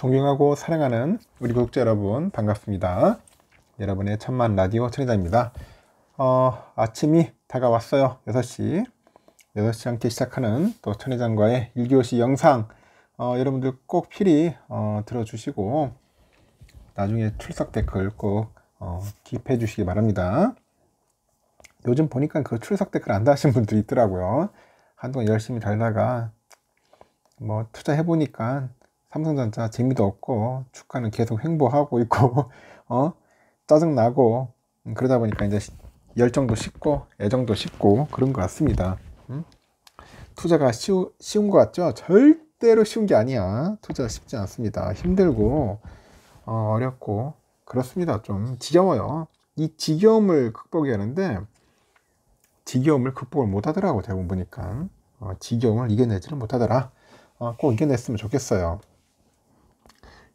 존경하고 사랑하는 우리 구독자 여러분 반갑습니다. 여러분의 천만 라디오 천리다입니다. 어, 아침이 다가왔어요. 6시 6시 함께 시작하는 또 천회장과의 일교시 영상 어, 여러분들 꼭 필히 어, 들어주시고 나중에 출석 댓글 꼭 어, 기입해 주시기 바랍니다. 요즘 보니까 그 출석 댓글 안 다신 분들이 있더라고요. 한동안 열심히 달다가 뭐 투자해 보니까 삼성전자 재미도 없고 주가는 계속 횡보하고 있고 어 짜증 나고 음, 그러다 보니까 이제 열정도 식고 애정도 식고 그런 것 같습니다. 음? 투자가 쉬우, 쉬운 것 같죠? 절대로 쉬운 게 아니야. 투자 쉽지 않습니다. 힘들고 어, 어렵고 그렇습니다. 좀 지겨워요. 이 지겨움을 극복해야 하는데 지겨움을 극복을 못하더라고 대부분 보니까 어, 지겨움을 이겨내지를 못하더라. 어, 꼭 이겨냈으면 좋겠어요.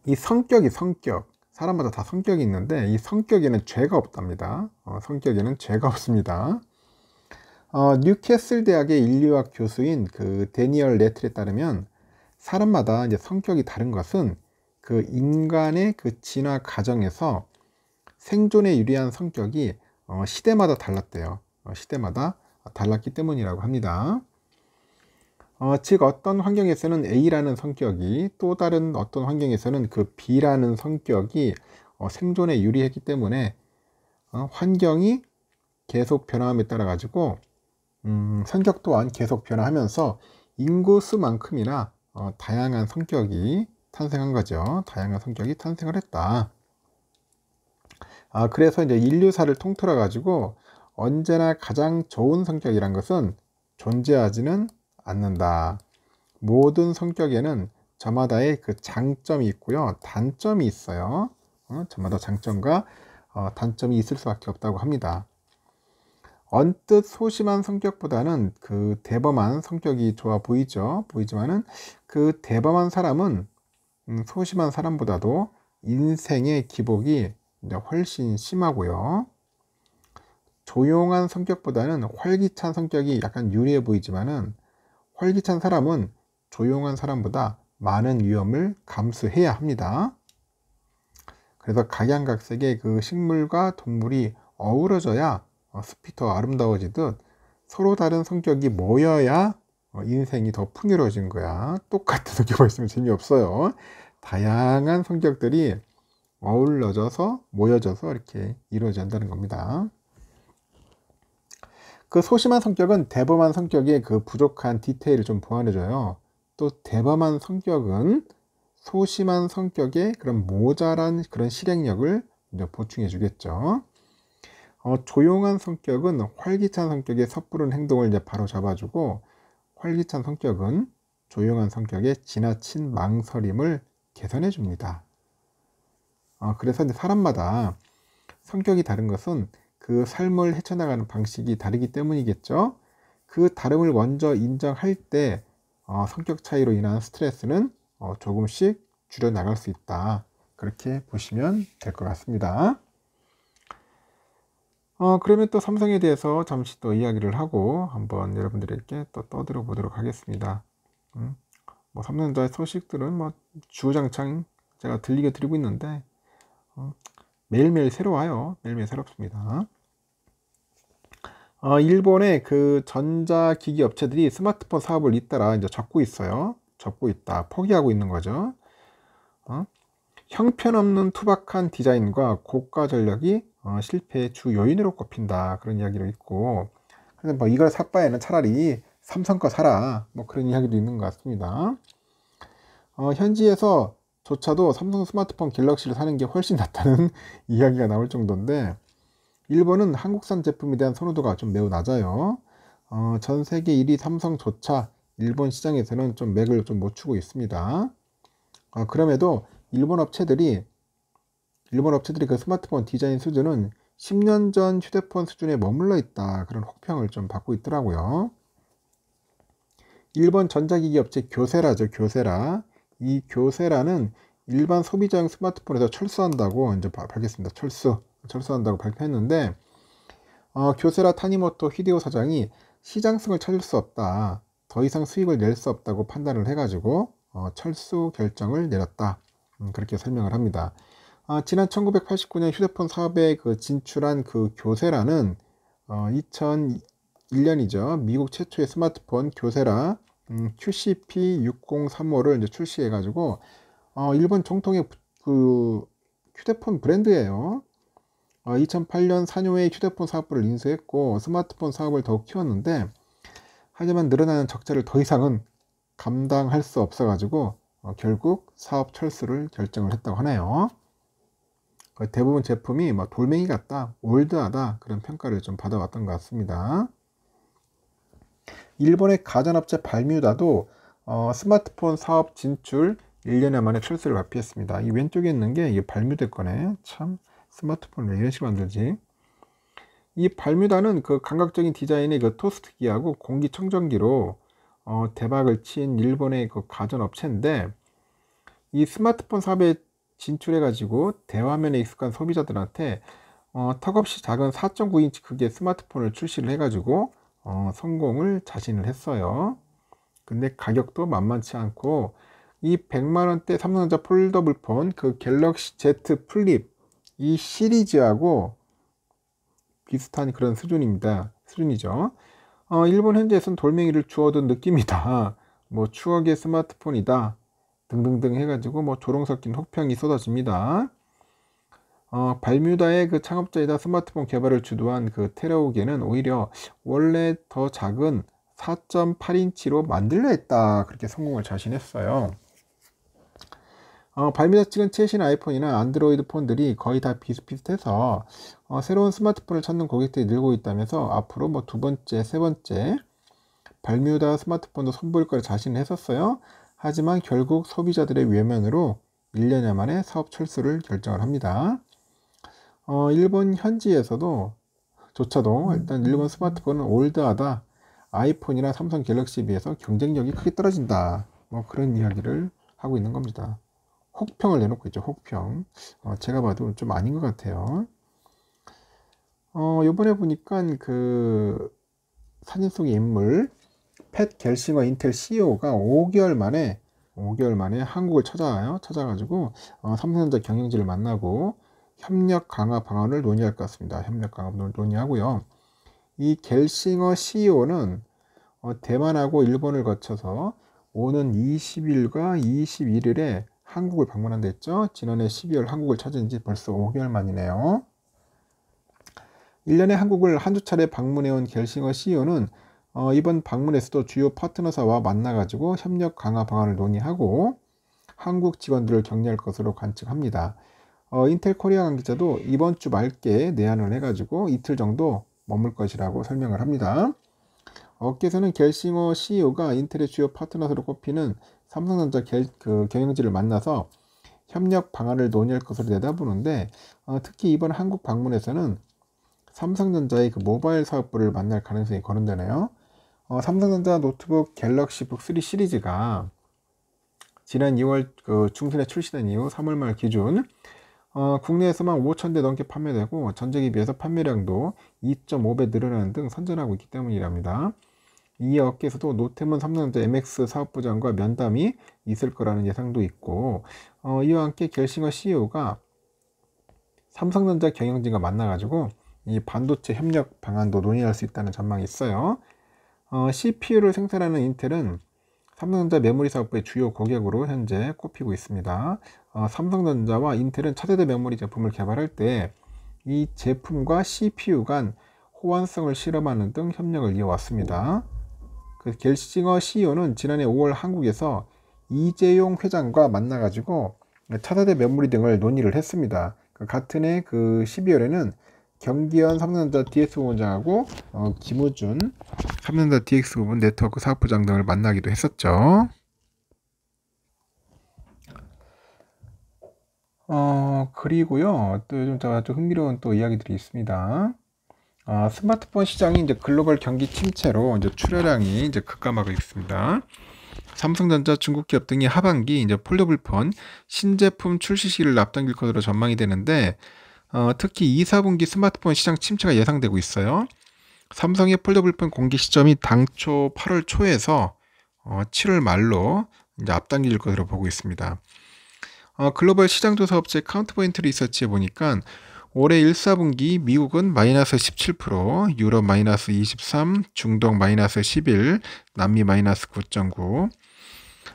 이 성격이 성격 사람마다 다 성격이 있는데 이 성격에는 죄가 없답니다. 어, 성격에는 죄가 없습니다. 어, 뉴캐슬 대학의 인류학 교수인 그 데니얼 레틀에 따르면 사람마다 이제 성격이 다른 것은 그 인간의 그 진화 과정에서 생존에 유리한 성격이 어, 시대마다 달랐대요. 어, 시대마다 달랐기 때문이라고 합니다. 어, 즉 어떤 환경에서는 A라는 성격이 또 다른 어떤 환경에서는 그 B라는 성격이 어, 생존에 유리했기 때문에 어, 환경이 계속 변화함에 따라 가지고 음, 성격 또한 계속 변화하면서 인구수만큼이나 어, 다양한 성격이 탄생한 거죠. 다양한 성격이 탄생을 했다. 아, 그래서 이제 인류사를 통틀어 가지고 언제나 가장 좋은 성격이란 것은 존재하지는 않는다. 모든 성격에는 저마다의 그 장점이 있고요. 단점이 있어요. 어? 저마다 장점과 어, 단점이 있을 수밖에 없다고 합니다. 언뜻 소심한 성격보다는 그 대범한 성격이 좋아 보이죠. 보이지만은 그 대범한 사람은 음, 소심한 사람보다도 인생의 기복이 훨씬 심하고요. 조용한 성격보다는 활기찬 성격이 약간 유리해 보이지만은 활기찬 사람은 조용한 사람보다 많은 위험을 감수해야 합니다. 그래서 각양각색의 그 식물과 동물이 어우러져야 어, 숲이 더 아름다워지듯 서로 다른 성격이 모여야 어, 인생이 더 풍요로워진 거야. 똑같은 성격만 있으면 재미없어요. 다양한 성격들이 어울러져서 모여져서 이렇게 이루어진다는 겁니다. 그 소심한 성격은 대범한 성격의 그 부족한 디테일을 좀 보완해줘요. 또 대범한 성격은 소심한 성격의 그런 모자란 그런 실행력을 보충해 주겠죠. 어, 조용한 성격은 활기찬 성격의 섣부른 행동을 이제 바로 잡아주고 활기찬 성격은 조용한 성격의 지나친 망설임을 개선해 줍니다. 어, 그래서 이제 사람마다 성격이 다른 것은 그 삶을 헤쳐나가는 방식이 다르기 때문이겠죠. 그 다름을 먼저 인정할 때 어, 성격 차이로 인한 스트레스는 어, 조금씩 줄여나갈 수 있다. 그렇게 보시면 될 것 같습니다. 어, 그러면 또 삼성에 대해서 잠시 또 이야기를 하고 한번 여러분들에게 또 떠들어 보도록 하겠습니다. 음, 뭐 삼성전자의 소식들은 뭐 주장창 제가 들리게 드리고 있는데 어, 매일매일 새로워요. 매일매일 새롭습니다. 어, 일본의 그 전자기기 업체들이 스마트폰 사업을 잇따라 이제 접고 있어요. 접고 있다. 포기하고 있는 거죠. 어? 형편없는 투박한 디자인과 고가 전력이 어, 실패의 주 요인으로 꼽힌다. 그런 이야기도 있고. 그래서 뭐 이걸 사 바에는 차라리 삼성 거 사라. 뭐 그런 이야기도 있는 것 같습니다. 어, 현지에서 조차도 삼성 스마트폰 갤럭시를 사는 게 훨씬 낫다는 이야기가 나올 정도인데 일본은 한국산 제품에 대한 선호도가 좀 매우 낮아요. 어, 전 세계 1위 삼성조차 일본 시장에서는 좀 맥을 좀 못 추고 있습니다. 어, 그럼에도 일본 업체들이 일본 업체들이 그 스마트폰 디자인 수준은 10년 전 휴대폰 수준에 머물러 있다 그런 혹평을 좀 받고 있더라고요. 일본 전자기기 업체 교세라죠 교세라 이 교세라는 일반 소비자용 스마트폰에서 철수한다고 이제 밝혔습니다. 철수. 철수한다고 발표했는데 어, 교세라 타니모토 히데오 사장이 시장성을 찾을 수 없다. 더 이상 수익을 낼 수 없다고 판단을 해가지고 어, 철수 결정을 내렸다. 음, 그렇게 설명을 합니다. 아, 지난 1989년 휴대폰 사업에 그 진출한 그 교세라는 어, 2001년이죠. 미국 최초의 스마트폰 교세라 음, QCP6035를 이제 출시해가지고 어, 일본 정통의 그 휴대폰 브랜드예요. 2008년 어, 산효의 휴대폰 사업부를 인수했고 스마트폰 사업을 더욱 키웠는데 하지만 늘어나는 적자를 더 이상은 감당할 수 없어가지고 어, 결국 사업 철수를 결정을 했다고 하네요. 그 대부분 제품이 막 뭐 돌멩이 같다, 올드하다 그런 평가를 좀 받아왔던 것 같습니다. 일본의 가전업체 발뮤다도 어, 스마트폰 사업 진출 1년여 만에 철수를 발표했습니다. 이 왼쪽에 있는 게 이게 발뮤대 거네. 참 스마트폰을 이런 식으로 만들지 이 발뮤다는 그 감각적인 디자인의 그 토스트기하고 공기청정기로 어, 대박을 친 일본의 그 가전업체인데 이 스마트폰 사업에 진출해가지고 대화면에 익숙한 소비자들한테 어, 턱없이 작은 4.9인치 크기의 스마트폰을 출시를 해가지고 어, 성공을 자신을 했어요. 근데 가격도 만만치 않고 이 100만원대 삼성전자 폴더블폰 그 갤럭시 Z 플립 이 시리즈하고 비슷한 그런 수준입니다. 수준이죠. 어, 일본 현지에서는 돌멩이를 주워둔 느낌이다. 뭐 추억의 스마트폰이다. 등등등 해가지고 뭐 조롱 섞인 혹평이 쏟아집니다. 어, 발뮤다의 그 창업자이다 스마트폰 개발을 주도한 그 테라오게는 오히려 원래 더 작은 4.8인치로 만들려 했다. 그렇게 성공을 자신했어요. 어, 발매자 찍은 최신 아이폰이나 안드로이드 폰들이 거의 다 비슷비슷해서 어, 새로운 스마트폰을 찾는 고객들이 늘고 있다면서 앞으로 뭐 두 번째, 세 번째 발뮤다 스마트폰도 선보일 걸 자신했었어요. 하지만 결국 소비자들의 외면으로 1년여 만에 사업 철수를 결정을 합니다. 어, 일본 현지에서도 조차도 일단 일본 스마트폰은 올드하다. 아이폰이나 삼성 갤럭시에 비해서 경쟁력이 크게 떨어진다. 뭐 그런 이야기를 하고 있는 겁니다. 혹평을 내놓고 있죠. 혹평. 어, 제가 봐도 좀 아닌 것 같아요. 어, 요번에 보니까 그 사진 속의 인물, 팻갤싱어 인텔 CEO가 5개월 만에 5개월 만에 한국을 찾아와요. 찾아가지고 어, 삼성전자 경영진을 만나고 협력 강화 방안을 논의할 것 같습니다. 협력 강화 방안을 논의하고요. 이갤싱어 CEO는 어, 대만하고 일본을 거쳐서 오는 20일과 21일에 한국을 방문한다 했죠. 지난해 12월 한국을 찾은 지 벌써 5개월 만이네요. 1년에 한국을 한두 차례 방문해온 겔싱어 CEO는 어, 이번 방문에서도 주요 파트너사와 만나가지고 협력 강화 방안을 논의하고 한국 직원들을 격려할 것으로 관측합니다. 어, 인텔 코리아 관계자도 이번 주 말께 내한을 해가지고 이틀 정도 머물 것이라고 설명을 합니다. 업계에서는 겔싱어 CEO가 인텔의 주요 파트너사로 꼽히는 삼성전자 개, 그 경영진을 만나서 협력 방안을 논의할 것으로 내다보는데 어, 특히 이번 한국 방문에서는 삼성전자의 그 모바일 사업부를 만날 가능성이 거론되네요. 어, 삼성전자 노트북 갤럭시북 3 시리즈가 지난 2월 그 중순에 출시된 이후 3월 말 기준 어, 국내에서만 5천 대 넘게 판매되고 전적에 비해서 판매량도 2.5배 늘어나는 등 선전하고 있기 때문이랍니다. 이 업계에서도 노태문 삼성전자 MX 사업부장과 면담이 있을 거라는 예상도 있고 어, 이와 함께 결싱어 CEO가 삼성전자 경영진과 만나가지고 이 반도체 협력 방안도 논의할 수 있다는 전망이 있어요. 어, CPU를 생산하는 인텔은 삼성전자 메모리 사업부의 주요 고객으로 현재 꼽히고 있습니다. 어, 삼성전자와 인텔은 차세대 메모리 제품을 개발할 때 이 제품과 CPU 간 호환성을 실험하는 등 협력을 이어왔습니다. 그래서 겔싱어 CEO는 지난해 5월 한국에서 이재용 회장과 만나가지고 차세대 메물이 등을 논의를 했습니다. 그 같은 해그 12월에는 경기현 삼성전자 DX 부원장하고 어, 김우준 삼성전자 DX 부분 네트워크 사업부장 등을 만나기도 했었죠. 어 그리고요 또 요즘 제가 좀 흥미로운 또 이야기들이 있습니다. 아, 스마트폰 시장이 이제 글로벌 경기 침체로 이제 출하량이 이제 급감하고 있습니다. 삼성전자 중국 기업 등이 하반기 이제 폴더블폰 신제품 출시 시기를 앞당길 것으로 전망이 되는데 어, 특히 2, 4분기 스마트폰 시장 침체가 예상되고 있어요. 삼성의 폴더블폰 공개 시점이 당초 8월 초에서 어, 7월 말로 이제 앞당길 것으로 보고 있습니다. 어, 글로벌 시장조사업체 카운트포인트 리서치에 보니까 올해 1 4분기 미국은 마이너스 17%, 유럽 마이너스 23, 중동 마이너스 11, 남미 마이너스 9.9,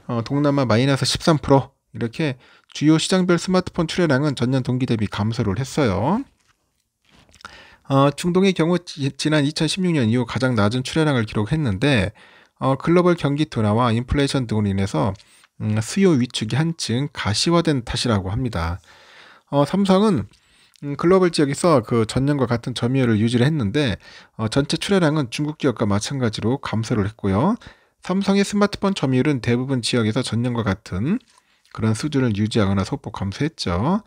어, 동남아 마이너스 13% 이렇게 주요 시장별 스마트폰 출하량은 전년 동기 대비 감소를 했어요. 어, 중동의 경우 지, 지난 2016년 이후 가장 낮은 출하량을 기록했는데 어, 글로벌 경기 둔화와 인플레이션 등으로 인해서 음, 수요 위축이 한층 가시화된 탓이라고 합니다. 어, 삼성은 음, 글로벌 지역에서 그 전년과 같은 점유율을 유지를 했는데 어, 전체 출하량은 중국 기업과 마찬가지로 감소를 했고요. 삼성의 스마트폰 점유율은 대부분 지역에서 전년과 같은 그런 수준을 유지하거나 소폭 감소했죠.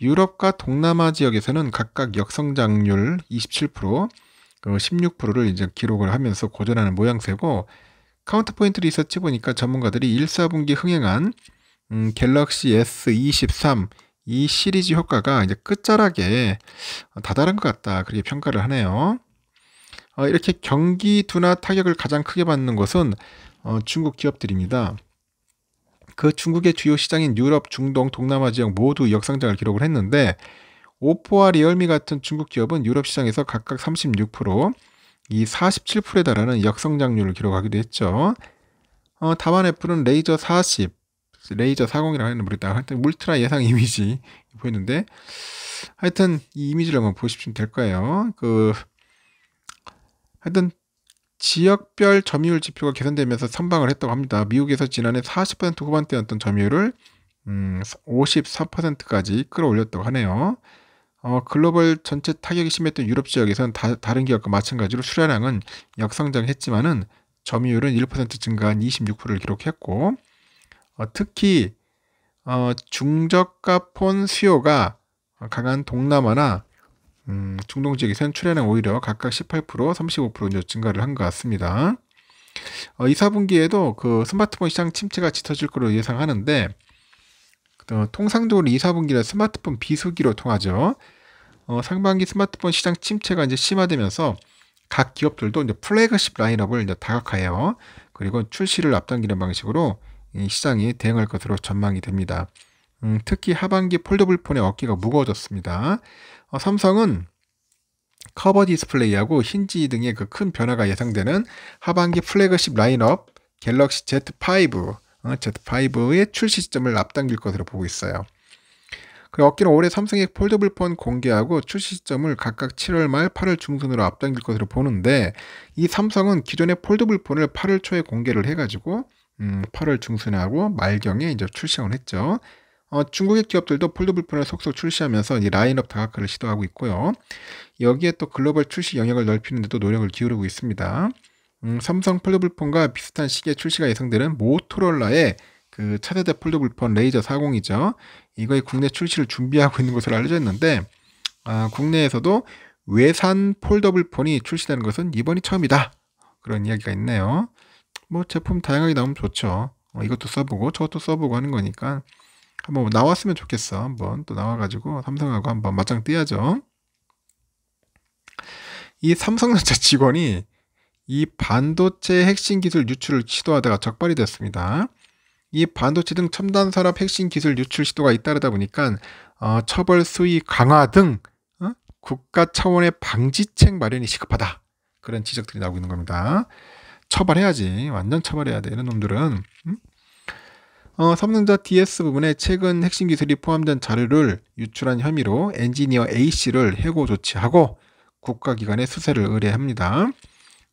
유럽과 동남아 지역에서는 각각 역성장률 27%, 그 16%를 이제 기록을 하면서 고전하는 모양새고 카운터포인트 있었지 보니까 전문가들이 1, 4분기 흥행한 음, 갤럭시 S23 이 시리즈 효과가 이제 끝자락에 다다른 것 같다. 그렇게 평가를 하네요. 어, 이렇게 경기 둔화 타격을 가장 크게 받는 것은 어, 중국 기업들입니다. 그 중국의 주요 시장인 유럽, 중동, 동남아 지역 모두 역상장을 기록을 했는데 오포와 리얼미 같은 중국 기업은 유럽 시장에서 각각 36%, 이 47%에 달하는 역성장률을 기록하기도 했죠. 어, 다만 애플은 레이저 40, 레이저 40이라고 하는 모르겠다. 하여튼 울트라 예상 이미지 보였는데 하여튼 이 이미지를 한번 보시면 될 거예요. 그 하여튼 지역별 점유율 지표가 개선되면서 선방을 했다고 합니다. 미국에서 지난해 40% 후반대였던 점유율을 음, 53%까지 끌어올렸다고 하네요. 어, 글로벌 전체 타격이 심했던 유럽 지역에선 서 다, 른 기업과 마찬가지로 수량량은 역성장했지만은 점유율은 1% 증가한 26%를 기록했고 어, 특히 어, 중저가 폰 수요가 강한 동남아나 음, 중동 지역에서는 출현량 오히려 각각 18% 35% 증가를 한 것 같습니다. 어, 이 4분기에도 그 스마트폰 시장 침체가 짙어질 것으로 예상하는데 어, 통상적으로 2, 4분기는 스마트폰 비수기로 통하죠. 어, 상반기 스마트폰 시장 침체가 이제 심화되면서 각 기업들도 이제 플래그십 라인업을 이제 다각화해요. 그리고 출시를 앞당기는 방식으로 시장이 대응할 것으로 전망이 됩니다. 음, 특히 하반기 폴더블 폰의 어깨가 무거워졌습니다. 어, 삼성은 커버 디스플레이하고 힌지 등의 그큰 변화가 예상되는 하반기 플래그십 라인업 갤럭시 Z5, 어, Z5의 출시 시점을 앞당길 것으로 보고 있어요. 그리고 어깨는 올해 삼성의 폴더블 폰 공개하고 출시 시점을 각각 7월 말, 8월 중순으로 앞당길 것으로 보는데 이 삼성은 기존의 폴더블 폰을 8월 초에 공개를 해가지고 음, 8월 중순에 하고 말경에 이제 출시를 했죠. 어, 중국의 기업들도 폴더블폰을 속속 출시하면서 이 라인업 다각화를 시도하고 있고요. 여기에 또 글로벌 출시 영역을 넓히는 데도 노력을 기울이고 있습니다. 음, 삼성 폴더블폰과 비슷한 시기에 출시가 예상되는 모토롤라의 그 차세대 폴더블폰 레이저 40이죠. 이거의 국내 출시를 준비하고 있는 것으로 알려져 있는데 아, 국내에서도 외산 폴더블폰이 출시되는 것은 이번이 처음이다. 그런 이야기가 있네요. 뭐 제품 다양하게 나오면 좋죠. 어, 이것도 써보고 저것도 써보고 하는 거니까 한번 나왔으면 좋겠어. 한번 또 나와가지고 삼성하고 한번 맞짱 뛰어야죠이 삼성전자 직원이 이 반도체 핵심 기술 유출을 시도하다가 적발이 됐습니다. 이 반도체 등 첨단 산업 핵심 기술 유출 시도가 잇따르다 보니까 어, 처벌 수위 강화 등 어? 국가 차원의 방지책 마련이 시급하다. 그런 지적들이 나오고 있는 겁니다. 처벌해야지. 완전 처벌해야 돼. 이런 놈들은. 음? 어, 삼성자 DS 부분에 최근 핵심 기술이 포함된 자료를 유출한 혐의로 엔지니어 A씨를 해고 조치하고 국가기관에 수세를 의뢰합니다.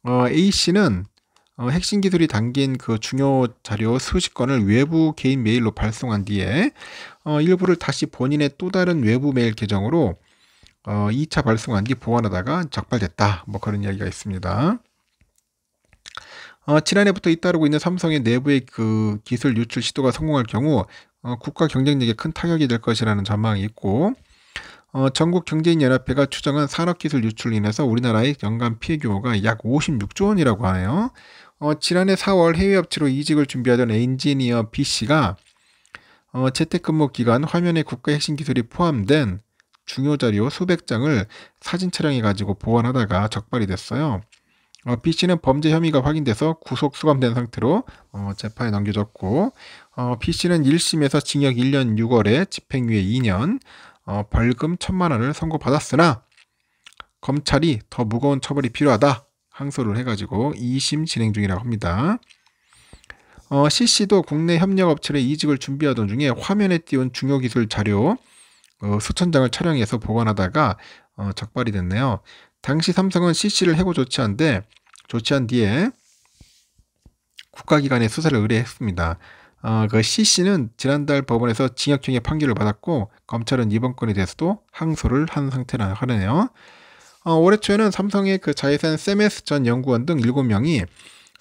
어, A씨는 어, 핵심 기술이 담긴 그 중요 자료 수십 건을 외부 개인 메일로 발송한 뒤에 어, 일부를 다시 본인의 또 다른 외부 메일 계정으로 어, 2차 발송한 뒤보관하다가 적발됐다. 뭐 그런 이야기가 있습니다. 어, 지난해부터 잇따르고 있는 삼성의 내부의 그 기술 유출 시도가 성공할 경우 어, 국가 경쟁력에 큰 타격이 될 것이라는 전망이 있고 어, 전국 경제인 연합회가 추정한 산업기술 유출로 인해서 우리나라의 연간 피해 규모가 약 56조 원이라고 하네요. 어, 지난해 4월 해외 업체로 이직을 준비하던 엔지니어 B 씨가 어, 재택근무 기간 화면에 국가 핵심 기술이 포함된 중요 자료 수백 장을 사진 촬영해 가지고 보완하다가 적발이 됐어요. 어, B씨는 범죄 혐의가 확인돼서 구속 수감된 상태로 어, 재판에 넘겨졌고 어, B씨는 1심에서 징역 1년 6월에 집행유예 2년 어, 벌금 1천만 원을 선고받았으나 검찰이 더 무거운 처벌이 필요하다 항소를 해가지고 2심 진행 중이라고 합니다. 어, C씨도 국내 협력업체로 이직을 준비하던 중에 화면에 띄운 중요기술 자료 어, 수천 장을 촬영해서 보관하다가 어, 적발이 됐네요. 당시 삼성은 CC를 해고 조치한데 조치한 뒤에 국가기관에 수사를 의뢰했습니다. 어, 그 C씨는 지난달 법원에서 징역형의 판결을 받았고 검찰은 이번 건에 대해서도 항소를 한 상태라 고 하네요. 어, 올해 초에는 삼성의 그 자회사인 세메스 전 연구원 등 7명이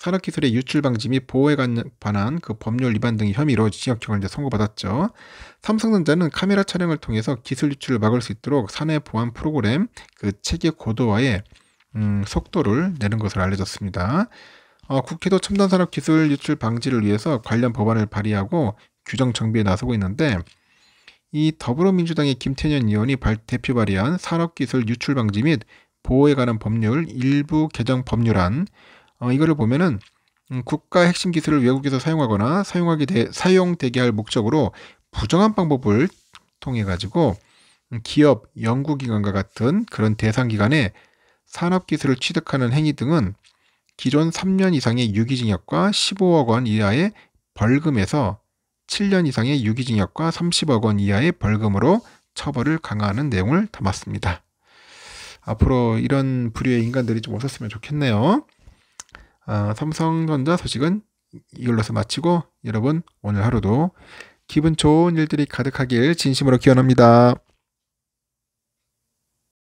산업기술의 유출 방지 및 보호에 관한 그 법률 위반 등의 혐의로 징역형을 이제 선고받았죠. 삼성전자는 카메라 촬영을 통해서 기술 유출을 막을 수 있도록 사내 보안 프로그램 그 체계 고도화에 음, 속도를 내는 것으로 알려졌습니다. 어, 국회도 첨단 산업 기술 유출 방지를 위해서 관련 법안을 발의하고 규정 정비에 나서고 있는데 이 더불어민주당의 김태년 의원이 발, 대표 발의한 산업기술 유출 방지 및 보호에 관한 법률 일부 개정 법률안 어, 이거를 보면은 음, 국가 핵심 기술을 외국에서 사용하거나 사용하게 되, 사용되게 할 목적으로 부정한 방법을 통해 가지고 음, 기업, 연구기관과 같은 그런 대상 기관에 산업 기술을 취득하는 행위 등은 기존 3년 이상의 유기징역과 15억 원 이하의 벌금에서 7년 이상의 유기징역과 30억 원 이하의 벌금으로 처벌을 강화하는 내용을 담았습니다. 앞으로 이런 부류의 인간들이 좀 없었으면 좋겠네요. 아, 삼성전자 소식은 이걸로서 마치고 여러분 오늘 하루도 기분 좋은 일들이 가득하길 진심으로 기원합니다.